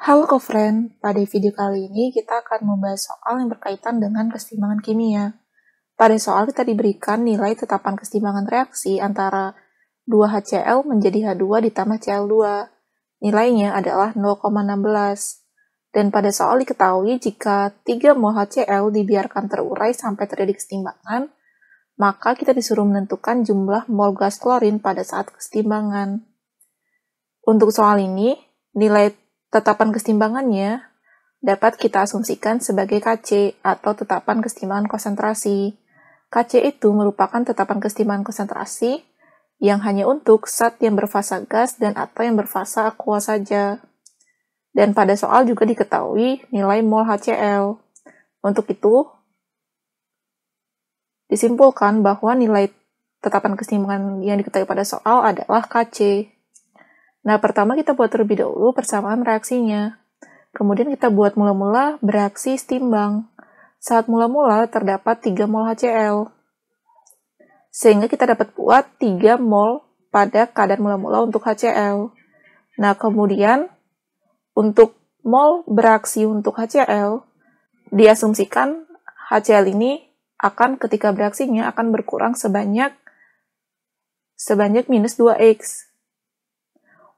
Halo co pada video kali ini kita akan membahas soal yang berkaitan dengan kesetimbangan kimia. Pada soal kita diberikan nilai tetapan kesetimbangan reaksi antara 2HCl menjadi H2 ditambah Cl2. Nilainya adalah 0,16. Dan pada soal diketahui jika 3 mol HCl dibiarkan terurai sampai terjadi kesetimbangan, maka kita disuruh menentukan jumlah mol gas klorin pada saat kesetimbangan. Untuk soal ini, nilai Tetapan kesetimbangannya dapat kita asumsikan sebagai KC atau tetapan kesetimbangan konsentrasi. KC itu merupakan tetapan kesetimbangan konsentrasi yang hanya untuk zat yang berfasa gas dan atau yang berfasa aqua saja. Dan pada soal juga diketahui nilai mol HCl. Untuk itu, disimpulkan bahwa nilai tetapan kesetimbangan yang diketahui pada soal adalah KC. Nah, pertama kita buat terlebih dahulu persamaan reaksinya. Kemudian kita buat mula-mula bereaksi setimbang. Saat mula-mula terdapat 3 mol HCl. Sehingga kita dapat buat 3 mol pada kadar mula-mula untuk HCl. Nah, kemudian untuk mol bereaksi untuk HCl, diasumsikan HCl ini akan ketika bereaksinya akan berkurang sebanyak sebanyak minus 2x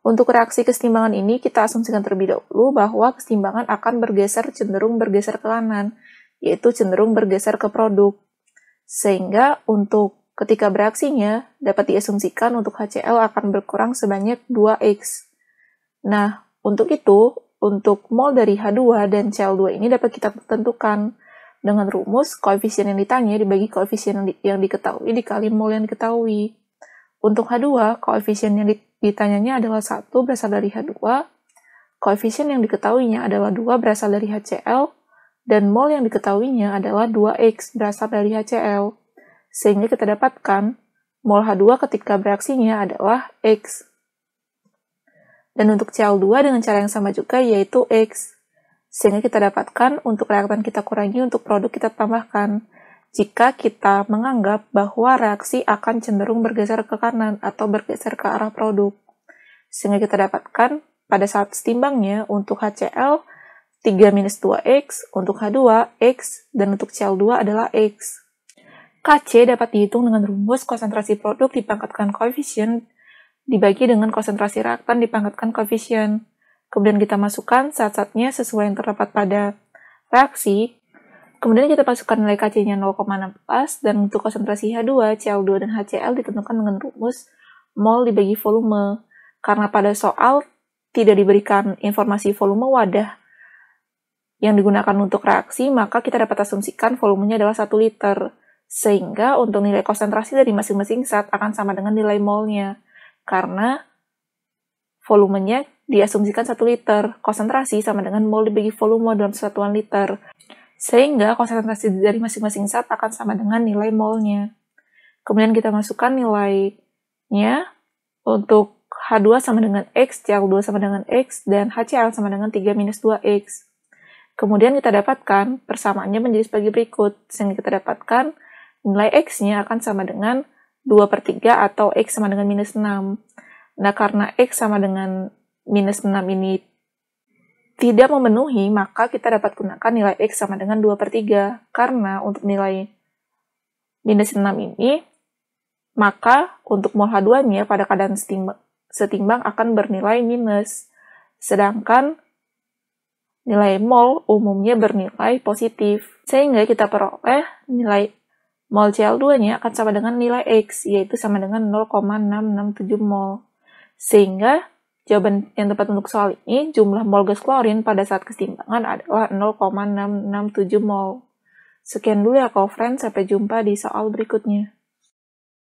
untuk reaksi kesetimbangan ini, kita asumsikan terlebih dahulu bahwa kesetimbangan akan bergeser cenderung bergeser ke kanan, yaitu cenderung bergeser ke produk. Sehingga untuk ketika bereaksinya dapat diasumsikan untuk HCl akan berkurang sebanyak 2X. Nah, untuk itu, untuk mol dari H2 dan Cl2 ini dapat kita tentukan dengan rumus koefisien yang ditanya dibagi koefisien yang, di, yang diketahui dikali mol yang diketahui. Untuk H2, koefisien yang di, Ditanyanya adalah satu berasal dari H2, koefisien yang diketahuinya adalah dua berasal dari HCl, dan mol yang diketahuinya adalah 2x berasal dari HCl. Sehingga kita dapatkan mol H2 ketika bereaksinya adalah x. Dan untuk Cl2 dengan cara yang sama juga yaitu x. Sehingga kita dapatkan untuk reaktan kita kurangi untuk produk kita tambahkan jika kita menganggap bahwa reaksi akan cenderung bergeser ke kanan atau bergeser ke arah produk. Sehingga kita dapatkan pada saat setimbangnya untuk HCl 3-2X, untuk H2 X, dan untuk Cl2 adalah X. KC dapat dihitung dengan rumus konsentrasi produk dipangkatkan koefisien dibagi dengan konsentrasi reaktan dipangkatkan koefisien. Kemudian kita masukkan saat saatnya sesuai yang terdapat pada reaksi Kemudian kita masukkan nilai KC-nya 0,6 dan untuk konsentrasi H2, Cl2, dan HCl ditentukan dengan rumus mol dibagi volume. Karena pada soal tidak diberikan informasi volume wadah yang digunakan untuk reaksi, maka kita dapat asumsikan volumenya adalah 1 liter. Sehingga untuk nilai konsentrasi dari masing-masing zat akan sama dengan nilai molnya. Karena volumenya diasumsikan 1 liter. Konsentrasi sama dengan mol dibagi volume dalam satuan liter. Sehingga konsentrasi dari masing-masing zat akan sama dengan nilai molnya. Kemudian kita masukkan nilainya untuk H2 sama dengan X, Cl2 sama dengan X, dan HCl sama dengan 3 minus 2X. Kemudian kita dapatkan persamaannya menjadi sebagai berikut, sehingga kita dapatkan nilai X-nya akan sama dengan 2 per 3 atau X sama dengan minus 6. Nah, karena X sama dengan minus 6 ini tidak memenuhi, maka kita dapat gunakan nilai X sama dengan 2 per 3. Karena untuk nilai minus 6 ini, maka untuk mol H2-nya pada keadaan setimbang, akan bernilai minus. Sedangkan nilai mol umumnya bernilai positif. Sehingga kita peroleh nilai mol CL2-nya akan sama dengan nilai X, yaitu sama dengan 0,667 mol. Sehingga Jawaban yang tepat untuk soal ini, jumlah mol gas klorin pada saat kesetimbangan adalah 0,667 mol. Sekian dulu ya, friends. Sampai jumpa di soal berikutnya.